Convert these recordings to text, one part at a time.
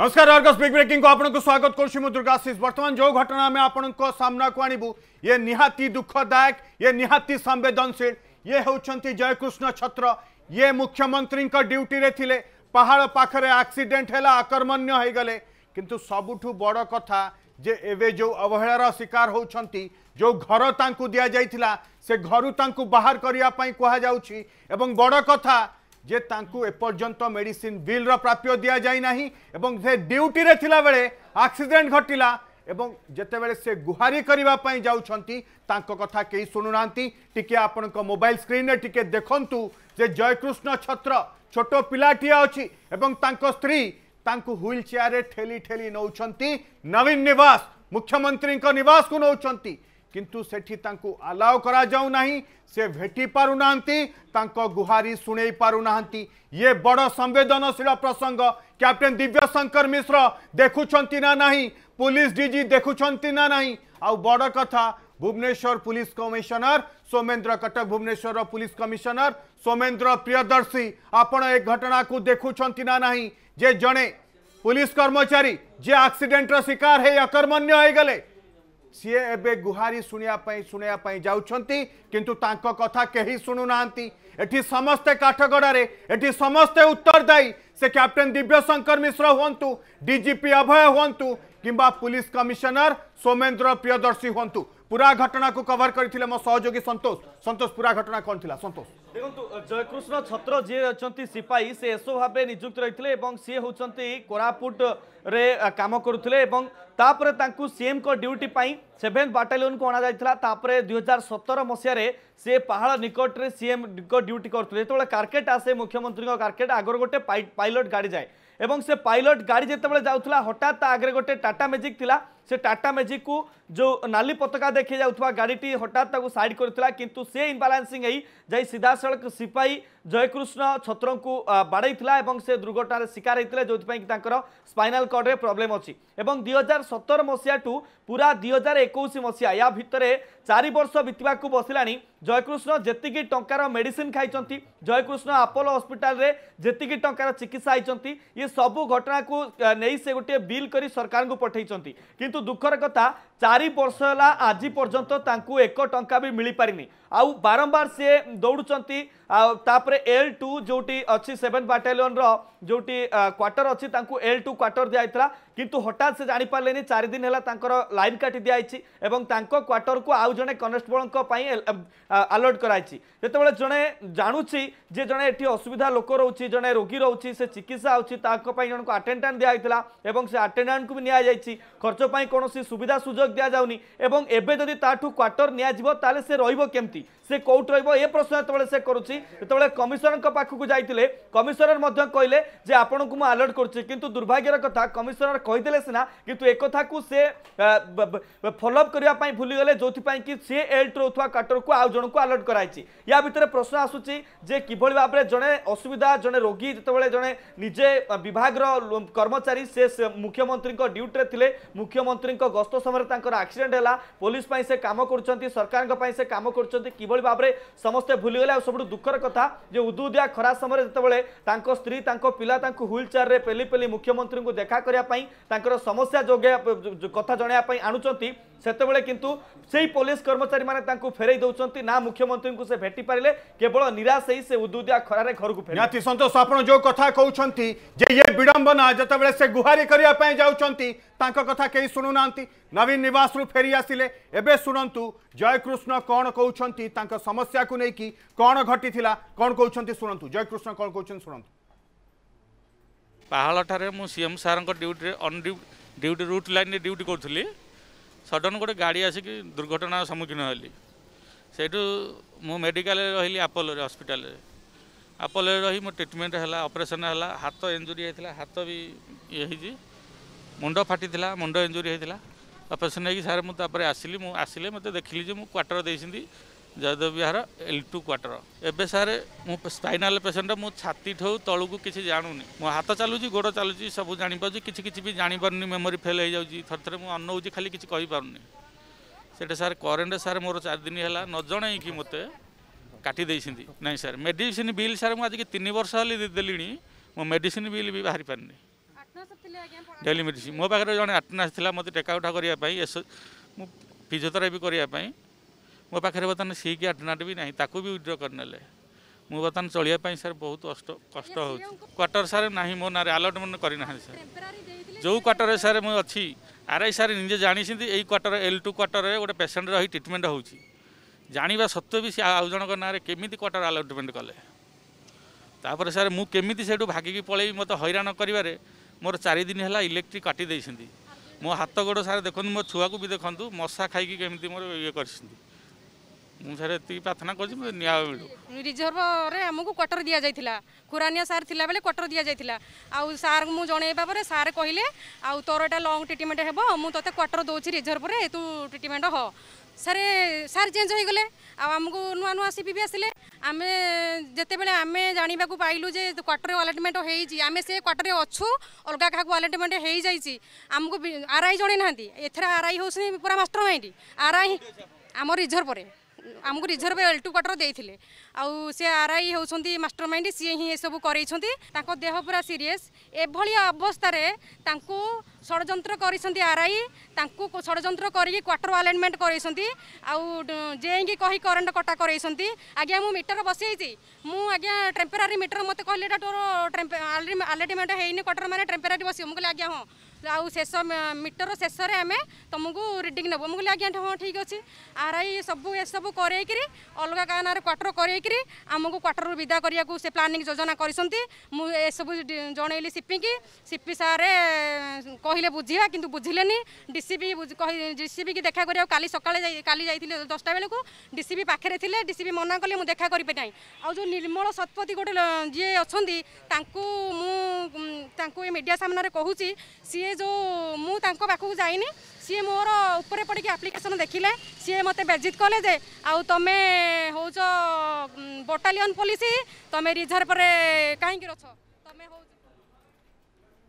नमस्कार Argus big breaking को आपको स्वागत दुर्गाशीष बर्तमान जो घटना में आपण को सामना को आणबू ये निहाती दुखदायक ये निहाती संवेदनशील ये हूँ जयकृष्ण छत्र ये मुख्यमंत्री ड्यूटी थे पहाड़ पाखे आक्सीडेट है आकर्मण्य हो गले कि सबुठ बड़ कथा जे एवे जो अवहेलार शिकार हो घर ताकू दि जाइला से घर ताकू बाहर करने बड़ कथा ଯେ ତାଙ୍କୁ ଏପର୍ଯ୍ୟନ୍ତ ମେଡିସିନ ବିଲ୍ର ପ୍ରାପ୍ୟ ଦିଆଯାଇନାହିଁ ଏବଂ ସେ ଡ୍ୟୁଟିରେ ଥିଲାବେଳେ ଆକ୍ସିଡେଣ୍ଟ ଘଟିଲା ଏବଂ ଯେତେବେଳେ ସେ ଗୁହାରି କରିବା ପାଇଁ ଯାଉଛନ୍ତି ତାଙ୍କ କଥା କେହି ଶୁଣୁନାହାନ୍ତି ଟିକେ ଆପଣଙ୍କ ମୋବାଇଲ ସ୍କ୍ରିନ୍ରେ ଟିକେ ଦେଖନ୍ତୁ ଯେ ଜୟକୃଷ୍ଣ ଛତ୍ର ଛୋଟ ପିଲାଟିଏ ଅଛି ଏବଂ ତାଙ୍କ ସ୍ତ୍ରୀ ତାଙ୍କୁ ହ୍ୱିଲ୍ ଚେୟାରରେ ଠେଲି ଠେଲି ନେଉଛନ୍ତି ନବୀନ ନିବାସ ମୁଖ୍ୟମନ୍ତ୍ରୀଙ୍କ ନିବାସକୁ ନେଉଛନ୍ତି किंतु से आलाउ कर से भेट पार ना गुहारी शुणे पार ना ये बड़ संवेदनशील प्रसंग दिव्य शंकर मिश्र देखुं ना ना पुलिस डीजी देखुंट ना ना आउ बड़ कथा Bhubaneswar police commissioner Somendra Cuttack Bhubaneswar police commissioner Somendra Priyadarshi आपण एक घटना को देखुंट ना ना जे जड़े पुलिस कर्मचारी जे आक्सीडेटर शिकार है अकर्मण्य हो गले ସିଏ ଏବେ ଗୁହାରି ଶୁଣିବା ପାଇଁ ଶୁଣିବା ପାଇଁ ଯାଉଛନ୍ତି କିନ୍ତୁ ତାଙ୍କ କଥା କେହି ଶୁଣୁନାହାନ୍ତି ଏଠି ସମସ୍ତେ କାଠଗଡ଼ାରେ ଏଠି ସମସ୍ତେ ଉତ୍ତରଦାୟୀ ସେ କ୍ୟାପ୍ଟେନ୍ ଦିବ୍ୟଶଙ୍କର ମିଶ୍ର ହୁଅନ୍ତୁ ଡିଜିପି ଅଭୟ ହୁଅନ୍ତୁ କିମ୍ବା ପୁଲିସ୍ କମିଶନର ସୌମେନ୍ଦ୍ର ପ୍ରିୟଦର୍ଶୀ ହୁଅନ୍ତୁ পুরা ঘটনা কু কভর করে মো সহযোগী সন্তোষ সন্তোষ পুরা ঘটনা কন লা সন্তোষ দেখুন জয়কৃষ্ণ ছত্র যে অনেক সিপাহী সে এসো ভাবে নিযুক্ত রয়েছে এবং সি হচ্ছেন কোরাপুটরে কাম করুলে এবং তাপরে তাঁকু সিএম ডিউটি পাই সেভেন বাটালিয়ন কু অণাযাই তাপরে দুই হাজার সতের মশায় সে পাহাড় নিকটরে সিএম ডিউটি করুলে যেত কার্কেট আসে মুখ্যমন্ত্রী কার্কেট আগর গোটে পাইলট গাড়ি যায় এবং সে পাইলট গাড়ি যেতবে যাওয়া হঠাৎ তা আগে গোটে টাটা ম্যাজিক লা से टाटा मेजिक को जो नाली पता देखी जाऊा गाड़ीटी हटात सैड कर कितु से इनबालांसिंग जा सीधा सड़क सिपाही जयकृष्ण छत्र को बाड़े से दुर्घटन शिकार होते जो कि स्पाइनाल कर्ड्रे प्रोब्लेम अच्छी और दुई हजार सतर मसीहा टू पूरा दुई हजार एक मसीहा या भितर चार बर्ष बीतवाक बसला जयकृष्ण जी टकर मेडिसीन खाई जयकृष्ण आपोलो हस्पिटाल जी टकर चिकित्सा होती ये सब घटना को नहीं से गोटे बिल कर सरकार को पठाई किंतु কিন্তু দুঃখর কথা চারি বর্ষ হল আজ পর্যন্ত তাঁকু এক টঙ্কা বি মিলিপারিনি আউ বারম্বার সি দৌড়ুচার তাপরে এল টু যেটি অভেন সেভেন বাটালিয়নর যেটি কোয়ার্টর অছি এল টু কোয়ার্টর দিয়ে হইতলা কিন্তু হঠাৎ সে জাঁপারে পারলেনি চারি দিন হেলা তাঁকর লাইন কাটি দিয়া হইছি এবং তাঁক কু আউ জন কনেস্টেবল আলর্ট করাইছি যেতবেলে জনে জানুছি যে জন এটি অসুবিধা লোক রয়েছে জনে রোগী রয়েছে সে চিকিৎসা হচ্ছে তাঁক জনক আটেন্ডান্ট দিয়া হইতলা এবং সে আটেন্ডান্টকু কু নিয়া যাইছি খরচ কোণী সুবিধা সুযোগ দিয়া যাওনি এবং এবে যদি তাঠু কোয়ার্টর নিয়াযিব তাহলে সে রহব কেমতি সে কোটি রহব এ প্রশ্ন যেতবে সে করুছি যেতবে কমিশনরক পাখক যাই কমিশনর মধ্যে কহিলেন যে আপনার মু আলর্ট করছি কিন্তু দুর্ভাগ্যর কথা কমিশনর কহিদেলে সিনা কিন্তু একথা সে ফলোঅপ করা ভুলিগলে যেপা কি সি এল্ট রোথা কাটরক আউ জনক আলর্ট କରାଇଛି ୟା ଭିତରେ ପ୍ରଶ୍ନ ଆସୁଛି ଯେ କିଭଳି ଭାବରେ ଜଣେ ଅସୁବିଧା ଜଣେ ରୋଗୀ ଯେତେବେଳେ ଜଣେ ନିଜେ ବିଭାଗର କର୍ମଚାରୀ ସେ ମୁଖ୍ୟମନ୍ତ୍ରୀଙ୍କ ଡ୍ୟୁଟିରେ ଥିଲେ ମୁଖ୍ୟମନ୍ତ୍ରୀ ମନ୍ତ୍ରୀଙ୍କ ଗସ୍ତ ସମୟରେ ତାଙ୍କର ଆକ୍ସିଡେଣ୍ଟ ହେଲା ପୋଲିସ ପାଇଁ ସେ କାମ କରୁଛନ୍ତି ସରକାରଙ୍କ ପାଇଁ ସେ କାମ କରୁଛନ୍ତି କିଭଳି ଭାବରେ ସମସ୍ତେ ଭୁଲିଗଲେ ଆଉ ସବୁଠୁ ଦୁଃଖର କଥା ଯେ ଉଦୁଦିଆ ଖରା ସମୟରେ ଯେତେବେଳେ ତାଙ୍କ ସ୍ତ୍ରୀ ତାଙ୍କ ପିଲା ତାଙ୍କୁ ହ୍ୱିଲ୍ ଚେୟାରରେ ପେଲି ପେଲି ମୁଖ୍ୟମନ୍ତ୍ରୀଙ୍କୁ ଦେଖା କରିବା ପାଇଁ ତାଙ୍କର ସମସ୍ୟା ଯୋଗାଇବା କଥା ଜଣାଇବା ପାଇଁ ଆଣୁଛନ୍ତି से कितु पुलिस कर्मचारी मैंने फेरे दौरान ना मुख्यमंत्री को से पारे केवल निराश ही से उदुदिया खरारे घर को फेर सतोष आप जो कथ कहते ये विड़म्बना जो से गुहारी करने जाऊँ कथा कहीं शुणुना नवीन नवास रु फेरी आसिले एवं शुणु जयकृष्ण कौन कौन समस्या को लेकिन कौन घटी कौन कौन शुणु जयकृष्ण कौन कौन शुणु पहाड़ ठारे मुझ सी एम सारूटी ड्यूटी रूट लाइन ड्यूटी करूँ ସଡନ୍ ଗୋଟେ ଗାଡ଼ି ଆସିକି ଦୁର୍ଘଟଣାର ସମ୍ମୁଖୀନ ହେଲି ସେଇଠୁ ମୁଁ ମେଡ଼ିକାଲରେ ରହିଲି ଆପୋଲୋରେ ହସ୍ପିଟାଲରେ ଆପୋଲୋରେ ରହି ମୋ ଟ୍ରିଟମେଣ୍ଟ ହେଲା ଅପରେସନ୍ ହେଲା ହାତ ଇଞ୍ଜୁରୀ ହେଇଥିଲା ହାତ ବି ଇଏ ହେଇଛି ମୁଣ୍ଡ ଫାଟିଥିଲା ମୁଣ୍ଡ ଇଞ୍ଜୁରୀ ହେଇଥିଲା ଅପରେସନ୍ ହେଇକି ସାର୍ ମୁଁ ତାପରେ ଆସିଲି ମୁଁ ଆସିଲେ ମୋତେ ଦେଖିଲି ଯେ ମୁଁ କ୍ୱାର୍ଟର୍ ଦେଇଛନ୍ତି Jaydev Vihar L two quarter ଏବେ ସାର୍ ମୁଁ ସ୍ପାଇନାଲ୍ ପେସେଣ୍ଟ ମୁଁ ଛାତିଠୁ ତଳକୁ କିଛି ଜାଣୁନି ମୋ ହାତ ଚାଲୁଛି ଗୋଡ଼ ଚାଲୁଛି ସବୁ ଜାଣିପାରୁଛି କିଛି କିଛି ବି ଜାଣିପାରୁନି ମେମୋରି ଫେଲ୍ ହେଇଯାଉଛି ଥରେ ଥରେ ମୁଁ ଅନଉଛି ଖାଲି କିଛି କହିପାରୁନି ସେଟା ସାର୍ କରେଣ୍ଟ ସାର୍ ମୋର ଚାରି ଦିନ ହେଲା ନ ଜଣେଇକି ମୋତେ କାଟି ଦେଇଛନ୍ତି ନାଇଁ ସାର୍ ମେଡ଼ିସିନ ବିଲ୍ ସାର୍ ମୁଁ ଆଜିକି ତିନି ବର୍ଷ ହେଲେ ଦେଲିଣି ମୋ ମେଡ଼ିସିନ ବିଲ୍ ବି ବାହାରି ପାରିନି ଡେଲି ମେଡ଼ିସିନ ମୋ ପାଖରେ ଜଣେ ଆଟନାସ୍ ଥିଲା ମୋତେ ଟେକ୍ ଆଉଟ୍ କରିବା ପାଇଁ ମୁଁ ଫିଜିଓଥେରାପି କରିବା ପାଇଁ ମୋ ପାଖରେ ବର୍ତ୍ତମାନ ସି କି ଆଟେଣ୍ଡାଣ୍ଟ ବି ନାହିଁ ତାକୁ ବି ୱିଡ୍ର କରିନେଲେ ମୁଁ ବର୍ତ୍ତମାନ ଚଳିବା ପାଇଁ ସାର୍ ବହୁତ କଷ୍ଟ କଷ୍ଟ ହେଉଛି କ୍ୱାର୍ଟର ସାର୍ ନାହିଁ ମୋ ନାଁରେ ଆଲଟମେଣ୍ଟ କରିନାହାନ୍ତି ସାର୍ ଯେଉଁ କ୍ୱାର୍ଟରରେ ସାର୍ ମୁଁ ଅଛି ଆର୍ ଆଇ ସାର୍ ନିଜେ ଜାଣିଛନ୍ତି ଏଇ କ୍ୱାର୍ଟର ଏଲ୍ ଟୁ କ୍ୱାର୍ଟରରେ ଗୋଟେ ପେସେଣ୍ଟ ରହି ଟ୍ରିଟମେଣ୍ଟ ହେଉଛି ଜାଣିବା ସତ୍ତ୍ୱେ ବି ସେ ଆଉ ଜଣଙ୍କ ନାଁରେ କେମିତି କ୍ୱାର୍ଟର ଆଲଟମେଣ୍ଟ କଲେ ତାପରେ ସାର୍ ମୁଁ କେମିତି ସେଇଠୁ ଭାଗିକି ପଳେଇବି ମୋତେ ହଇରାଣ କରିବାରେ ମୋର ଚାରିଦିନ ହେଲା ଇଲେକ୍ଟ୍ରି କାଟି ଦେଇଛନ୍ତି ମୋ ହାତ ଗୋଡ଼ ସାର୍ ଦେଖନ୍ତୁ ମୋ ଛୁଆକୁ ବି ଦେଖନ୍ତୁ ମଶା ଖାଇକି କେମିତି ମୋର ଇଏ କରିଛନ୍ତି ମୁଁ ସାର୍ ଏତିକି ପ୍ରାର୍ଥନା କରୁଛି ମୋତେ ମିଳୁ ରିଜର୍ଭରେ ଆମକୁ କ୍ୱାର୍ଟର ଦିଆଯାଇଥିଲା ଖୁରାନିଆ ସାର୍ ଥିଲାବେଳେ କ୍ୱାର୍ଟର ଦିଆଯାଇଥିଲା ଆଉ ସାର୍ଙ୍କୁ ମୁଁ ଜଣେଇବା ପରେ ସାର୍ କହିଲେ ଆଉ ତୋର ଏଇଟା ଲଙ୍ଗ୍ ଟ୍ରିଟମେଣ୍ଟ ହେବ ମୁଁ ତୋତେ କ୍ୱାର୍ଟର ଦେଉଛି ରିଜର୍ଭରେ ତୁ ଟ୍ରିଟମେଣ୍ଟ ହ ସାର୍ ସାର୍ ଚେଞ୍ଜ ହୋଇଗଲେ ଆଉ ଆମକୁ ନୂଆ ନୂଆ ସି ବି ଆସିଲେ ଆମେ ଯେତେବେଳେ ଆମେ ଜାଣିବାକୁ ପାଇଲୁ ଯେ କ୍ୱାର୍ଟର ଆଲଟମେଣ୍ଟ ହେଇଛି ଆମେ ସେ କ୍ୱାର୍ଟରରେ ଅଛୁ ଅଲଗା କାହାକୁ ଆଲଟମେଣ୍ଟ ହେଇଯାଇଛି ଆମକୁ ଆର୍ ଆଇ ଜଣେଇ ନାହାନ୍ତି ଏଥିରେ ଆର୍ ଆଇ ହେଉଛନ୍ତି ପୁରା ମାଷ୍ଟର ମାଇଣ୍ଡ ଆର୍ ଆଇ ଆମ ରିଜର୍ଭରେ ଆମକୁ ରିଜର୍ଭ ଏଲ୍ ଟୁ କ୍ୱାର୍ଟର ଦେଇଥିଲେ ଆଉ ସେ ଆର୍ ଆଇ ହେଉଛନ୍ତି ମାଷ୍ଟର ମାଇଣ୍ଡ ସିଏ ହିଁ ଏସବୁ କରେଇଛନ୍ତି ତାଙ୍କ ଦେହ ପୁରା ସିରିୟସ୍ ଏଭଳି ଅବସ୍ଥାରେ ତାଙ୍କୁ ଷଡ଼ଯନ୍ତ୍ର କରିଛନ୍ତି ଆର୍ ଆଇ ତାଙ୍କୁ ଷଡ଼ଯନ୍ତ୍ର କରିକି କ୍ୱାର୍ଟର ଆଲାଇନମେଣ୍ଟ କରେଇଛନ୍ତି ଆଉ ଜେଇଙ୍କି କହି କରେଣ୍ଟ କଟା କରେଇଛନ୍ତି ଆଜ୍ଞା ମୁଁ ମିଟର ବସେଇଛି ମୁଁ ଆଜ୍ଞା ଟେମ୍ପରାରୀ ମିଟର ମୋତେ କହିଲେ ଏଇଟା ତୋର ଆଲାଇନମେଣ୍ଟ ହେଇନି କ୍ୱାର୍ଟର ମାନେ ଟେମ୍ପରାରୀ ବସିବ ମୁଁ କହିଲି ଆଜ୍ଞା ହଁ ଆଉ ଶେଷ ମିଟର ଶେଷରେ ଆମେ ତୁମକୁ ରିଡ଼ିଂ ନେବୁ ମୁଁ କହିଲି ଆଜ୍ଞା ହଁ ଠିକ୍ ଅଛି ଆର୍ ଆଇ ସବୁ ଏସବୁ କରେଇକିରି ଅଲଗା କାହା ନାଁରେ କ୍ୱାର୍ଟର କରେଇକିରି ଆମକୁ କ୍ୱାର୍ଟରରୁ ବିଦା କରିବାକୁ ସେ ପ୍ଲାନିଂ ଯୋଜନା କରିଛନ୍ତି ମୁଁ ଏସବୁ ଜଣେଇଲି ସିପିକି ସିପି ସାର୍ କହିଲେ ବୁଝିବା କିନ୍ତୁ ବୁଝିଲେନି ଡି ସି ଡିସିପି ଡିସିପିକି ଦେଖା କରିବାକୁ କାଲି ସକାଳେ କାଲି ଯାଇଥିଲେ ଦଶଟା ବେଳକୁ ଡିସିପି ପାଖରେ ଥିଲେ ଡିସିପି ମନା କଲେ ମୁଁ ଦେଖା କରିବି ନାହିଁ ଆଉ ଯେଉଁ ନିର୍ମଳ ଶତପଥୀ ଗୋଟେ ଯିଏ ଅଛନ୍ତି ତାଙ୍କୁ ମୁଁ ତାଙ୍କୁ ଏ ମିଡ଼ିଆ ସାମ୍ନାରେ କହୁଛି ସିଏ ସିଏ ଯେଉଁ ମୁଁ ତାଙ୍କ ପାଖକୁ ଯାଇନି ସିଏ ମୋର ଉପରେ ପଡ଼ିକି ଆପ୍ଲିକେସନ୍ ଦେଖିଲେ ସିଏ ମୋତେ ବେଜିତ କଲେ ଯେ ଆଉ ତମେ ହେଉଛ ବଟାଲିୟନ ପୋଲିସ ତମେ ରିଜର୍ଭରେ କାହିଁକି ରଛ ତମେ ହେଉଛ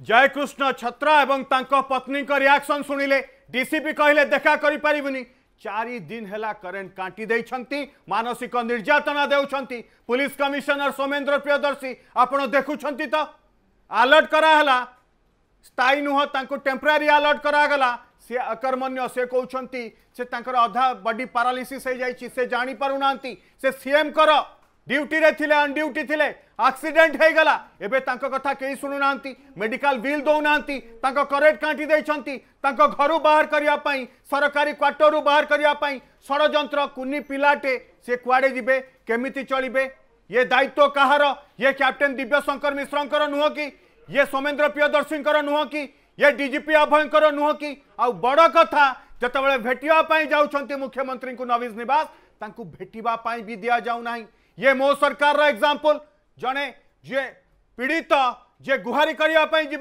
ଜୟକୃଷ୍ଣ ଛତ୍ର ଏବଂ ତାଙ୍କ ପତ୍ନୀଙ୍କ ରିଆକ୍ସନ୍ ଶୁଣିଲେ ଡିସିପି କହିଲେ ଦେଖା କରିପାରିବୁନି চারি দিন হেলা কারেন্ট কাটি দেইছেন মানসিক নির্যাতনা দেউছেন পুলিশ কমিশনার সোমেন্দ্র প্রিয়দর্শী আপনার দেখুছেন তো আলর্ট করা হলা स्थायी नुह टेम्पोरारी आलर्ट करागला से अकर्मण्य से कहते से अधा बडी पारालीसीस से जापार ना से सीएम कर ड्यूटी थे अनड्यूटी थे आक्सीडेट होगा एवं कथा कई शुणुना मेडिकल बिल दौना करेट काटी घर बाहर करने सरकारी क्वार्टर बाहर करने षड़ कुनी पाटे से कड़े जी केमी चलिए ये दायित्व कहार ये क्याप्टेन दिव्यशंकर मिश्र नुह कि ये सोमेन्द्र प्रियदर्शी नुह कि ये डीजीपी अभय नुह कि आड़ कथा जोबले भेटापी जाऊँच मुख्यमंत्री को नवीन नवास भेटापी भी दि जाऊना ये मो सरकार एग्जांपल जड़े जे पीड़ित जे गुहारी करने जी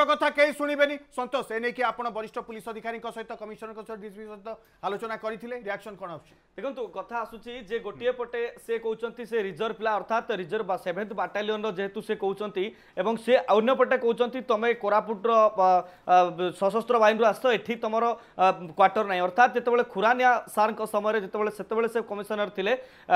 कथा कई शुणे सतोष एने कि आप वरिष्ठ पुलिस अधिकारी सहित कमिशनर सहित डीजीपी सहित आलोचना करते रियाक्शन कौन आ দেখন্তু কথা আসুচি যে গোটিয়ে পটে সে কৌচন্তি সে রিজর্ভ পিলা অর্থাৎ রিজর্ভ সেভেন্থ বাটালিয়নর যেহেতু সে কৌচন্তি এবং সে অন্য পটে কৌচন্তি তুমি কোরাপুটর সশস্ত্র বাহিনীর আস এটি তোমার কোয়ার্টর নাই অর্থাৎ যেতবে খুরানিয়া সারঙ্ সময় যেতবে সেতবে সে কমিশনার লে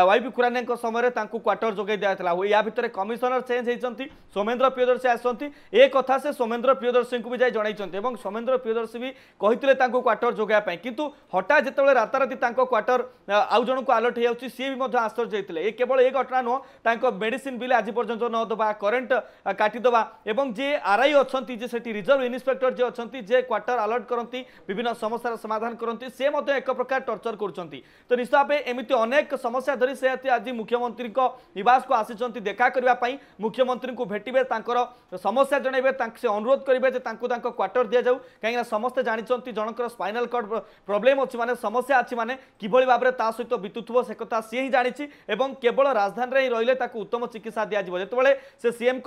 ওয়াই পি খুরানিয়া সময় তাঁকু কোয়ার্টর যোগাই দিয়া ইয়া ভিতরে কমিশনার চেঞ্জ হয়েছেন সোমেন্দ্র প্রিয়দর্শী আসছেন এ কথা সে সোমেন্দ্র প্রিয়দর্শী যাই জনাইছেন এবং সোমেন্দ্র প্রিয়দর্শী বি কে তাঁকু কোয়ার্টর যোগাইয়া কিন্তু হঠাৎ যেতবে রাতারাতি তাঁক কোয়ার্টর ଆଉ ଜଣଙ୍କୁ ଆଲର୍ଟ ହେଇଯାଉଛି ସିଏ ବି ମଧ୍ୟ ଆଶ୍ଚର୍ଯ୍ୟ ହେଇଥିଲେ ଏ କେବଳ ଏ ଘଟଣା ନୁହଁ ତାଙ୍କ ମେଡିସିନ ବିଲ୍ ଆଜି ପର୍ଯ୍ୟନ୍ତ ନ ଦେବା କରେଣ୍ଟ କାଟିଦେବା ଏବଂ ଯିଏ ଆର୍ଆଇ ଅଛନ୍ତି ଯେ ସେଠି ରିଜର୍ଭ ଇନ୍ସପେକ୍ଟର ଯିଏ ଅଛନ୍ତି ଯେ କ୍ୱାର୍ଟର ଆଲର୍ଟ କରନ୍ତି ବିଭିନ୍ନ ସମସ୍ୟାର ସମାଧାନ କରନ୍ତି ସେ ମଧ୍ୟ ଏକ ପ୍ରକାର ଟର୍ଚର କରୁଛନ୍ତି ତ ନିଶ୍ଚିତ ଭାବେ ଏମିତି ଅନେକ ସମସ୍ୟା ଧରି ସେ ଆଜି ମୁଖ୍ୟମନ୍ତ୍ରୀଙ୍କ ନିବାସକୁ ଆସିଛନ୍ତି ଦେଖା କରିବା ପାଇଁ ମୁଖ୍ୟମନ୍ତ୍ରୀଙ୍କୁ ଭେଟିବେ ତାଙ୍କର ସମସ୍ୟା ଜଣାଇବେ ସେ ଅନୁରୋଧ କରିବେ ଯେ ତାଙ୍କୁ ତାଙ୍କ କ୍ୱାର୍ଟର ଦିଆଯାଉ କାହିଁକିନା ସମସ୍ତେ ଜାଣିଛନ୍ତି ଜଣଙ୍କର ସ୍ପାଇନାଲ କର୍ଡ଼ ପ୍ରୋବ୍ଲେମ୍ ଅଛି ମାନେ ସମସ୍ୟା ଅଛି ମାନେ କିଭଳି ଭାବରେ তা সহিত বিতুথব সে কথা সি হি জাঁচি এবং কেবল রাজধানী রহলে তাকে উত্তম চিকিৎসা দিয়া যেতবে সে সিএম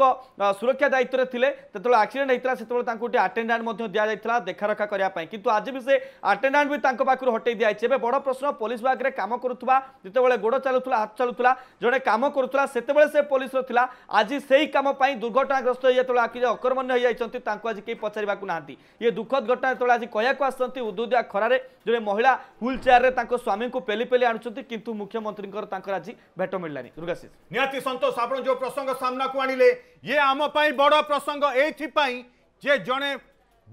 সুরক্ষা দায়িত্বরে লে যেত আক্সিডেন্ট হয়েছিল সেতবে তাঁর গোটি আটেডাট দিয়া যাই দেখারখা করা কিন্তু আজ বি সে আটেডাট বি তাঁর পাখু হটাই দিয়া হয়েছে এবার বড় প্রশ্ন পুলিশ বিভাগে কাম করুবা যেতবে গোড় চালুলা হাত চালুলা জনে কাম করুলা সেতবে সে পুলিশর লা আজ সেই কাম দুর্ঘটনাগ্রস্ত হয়ে যেতবে আকি অকর্মণ্য হয়ে যাই তাঁর আজ কেউ পচারা না ইয়ে দুঃখদ ঘটনা যেত আজ কয়া আসছেন উদুদিয়া খরার जड़े महिला ह्विल चेयर में स्वामी को पेली पेली आणुंट कि मुख्यमंत्री आज भेट मिललानी दुर्गाशीष निहती संतोष आप जो प्रसंग सामना को आणिले ये आमपाई बड़ प्रसंग ये जे जड़े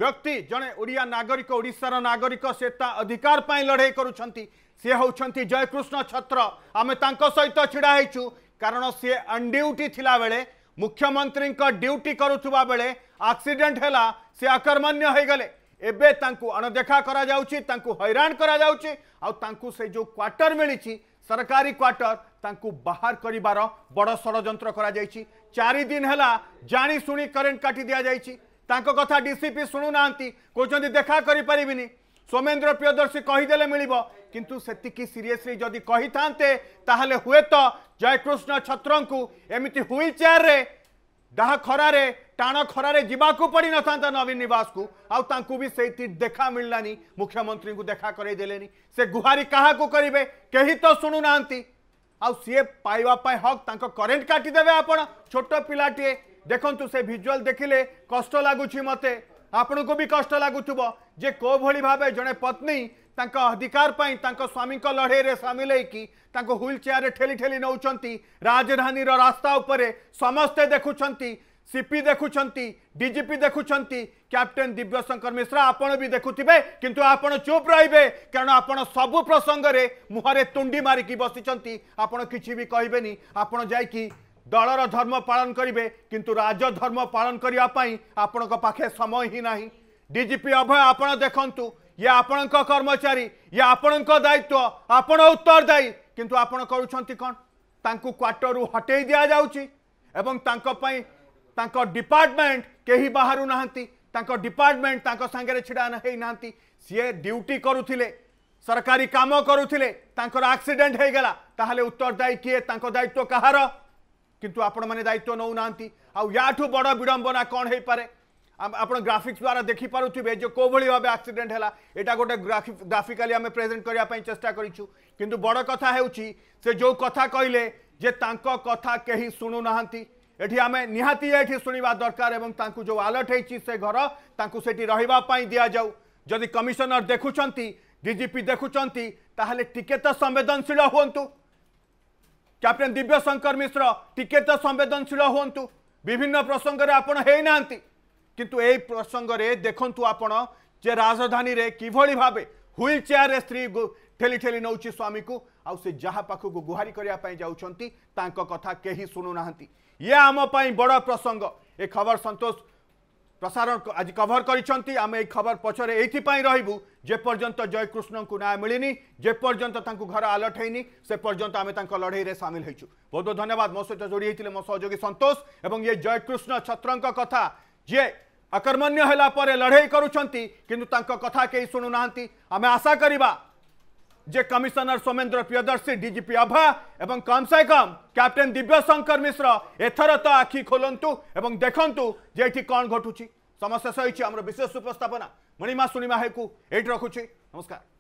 ବ୍ୟକ୍ତି ଜଣେ ଓଡ଼ିଆ ନାଗରିକ ଓଡ଼ିଶାର ନାଗରିକ ସେ ତା ଅଧିକାର ପାଇଁ ଲଢ଼େଇ କରୁଛନ୍ତି ସେ ହେଉଛନ୍ତି ଜୟକୃଷ୍ଣ ଛତ୍ର ଆମେ ତାଙ୍କ ସହିତ ଛିଡ଼ା ହେଇଛୁ କାରଣ ସିଏ ଅନ୍ ଥିଲାବେଳେ ମୁଖ୍ୟମନ୍ତ୍ରୀଙ୍କ ଡ୍ୟୁଟି କରୁଥିବା ବେଳେ ଆକ୍ସିଡେଣ୍ଟ ହେଲା ସେ ଆକର୍ମଣ୍ୟ ହୋଇଗଲେ एबे तांकु अनदेखा करा जाउची तांकु हैरान करा जाउची आउ तांकु से जो क्वार्टर मिलिची सरकारी क्वार्टर तांकु बाहर करिबारो बडो सडयंत्र करा जाइची 4 दिन हला जानी सुनी करंट काटी दिया जाइची तांको कथा डीसीपी सुनु नांती कोचोन देखा करि परिबिनी सोमेंद्र प्रियदर्शी कहि देले मिलिबो किंतु सेतिकी सीरियसली जदी कहि थांते ताहले हुए तो जयकृष्ण छत्रंकु एमिति व्हीलचेयर रे ଡାହା ଖରାରେ ଟାଣ ଖରାରେ ଯିବାକୁ ପଡ଼ିନଥାନ୍ତା ନବୀନ ନିବାସକୁ ଆଉ ତାଙ୍କୁ ବି ସେଇଠି ଦେଖା ମିଳିଲାନି ମୁଖ୍ୟମନ୍ତ୍ରୀଙ୍କୁ ଦେଖା କରାଇ ଦେଲେନି ସେ ଗୁହାରି କାହାକୁ କରିବେ କେହି ତ ଶୁଣୁନାହାନ୍ତି ଆଉ ସିଏ ପାଇବା ପାଇଁ ହକ୍ ତାଙ୍କ କରେଣ୍ଟ କାଟିଦେବେ ଆପଣ ଛୋଟ ପିଲାଟିଏ ଦେଖନ୍ତୁ ସେ ଭିଜୁଆଲ୍ ଦେଖିଲେ କଷ୍ଟ ଲାଗୁଛି ମୋତେ ଆପଣଙ୍କୁ ବି କଷ୍ଟ ଲାଗୁଥିବ ଯେ କେଉଁଭଳି ଭାବେ ଜଣେ ପତ୍ନୀ अधिकार स्वामी लड़ई में सामिल होकर चेयर ठेली ठेली नौ राजधानी रास्ता उपरे समस्ते देखुं सीपी देखुं डीजीपी देखुं कैप्टेन दिव्यशंकर मिश्रा आपण भी देखुवे कितु आप चुप रे कारण आप सब प्रसंगे मुहरें तुंडी मारिकी बस आपड़ कि कहे आप दलर धर्म पालन करेंगे किंतु राजधर्म पालन करने आपण समय ही ना डीजीपी अभय आपण देखु ये आपण कर्मचारी ये आपण दायित्व आपण उत्तरदायी किंतु आपण करुँच कौन क्वार्टर हटे दि जाऊँगी डिपार्टमेंट कहीं बाहर ना डिपार्टमेंट तांको सांगे ड्यूटी करुले सरकारी कम करुले आक्सीडेट हो गला उत्तरदायी किए दायित्व कहार किंतु आपण मैंने दायित्व नौना ना आठ बड़ विडंबना कौन हो पारे आप ग्राफिक्स द्वारा देखिपे को भाव आक्सीडेट है यहाँ गोटे ग्राफिक ग्राफिकाली आम प्रेजेट करने चेस्टा करूँ बड़ जो कथा कहले कथा कहीं शुणुना ये आम निहाती शुणा दरकार जो आलर्ट हो घर ताकि रही दि जाऊ जदि कमिशनर देखुं डीजीपी देखुं ताल टे तो संवेदनशील हूँ कैप्टेन दिव्यशंकर मिश्र टिके तो संवेदनशील हूँ विभिन्न प्रसंगे आपड़ है কিন্তু এই প্রসঙ্গে দেখুন আপনার যে রাজধানী কিভাবে ভাবে হুইল চেয়ারে স্ত্রী ঠেলি ঠেলি নেଉଛି স্বামীকে সে যা পাখক গুহারি করা যাচ্ছেন তাঁক কথা কে শুণু না ইয়ে আমি বড় প্রসঙ্গ এ খবর সন্তোষ প্রসারণ আজ কভর করেছেন আমি এই খবর পছরে এইপাই রহবু যেপর্যন্ত জয়কৃষ্ণকে ন্যায় মিলিনি যেপর্যন্ত তাঁর ঘর আলট হয়নি সে পর্যন্ত আমি তাঁর লড়াইরে সামিল হয়েছু বহুত ধন্যবাদ মো সহ যোড়ি হয়েছিল মো সহযোগী সন্তোষ এবং ইয়ে জয়কৃষ্ণ ছত্রঙ্ক কথা जे अकर्मण्य लड़े करुँच कथा आम आशा करवा जे कमिशनर सोमेन्द्र प्रियदर्शी डीजीपी अभा एवं कम से कम कैप्टेन दिव्यशंकर मिश्र एथर तो आखि खोलतु और देखु जे ये कौन घटू समस्या सही आम विशेष उपस्थापना मणिमा शुणिमा है ये रखुच्छी नमस्कार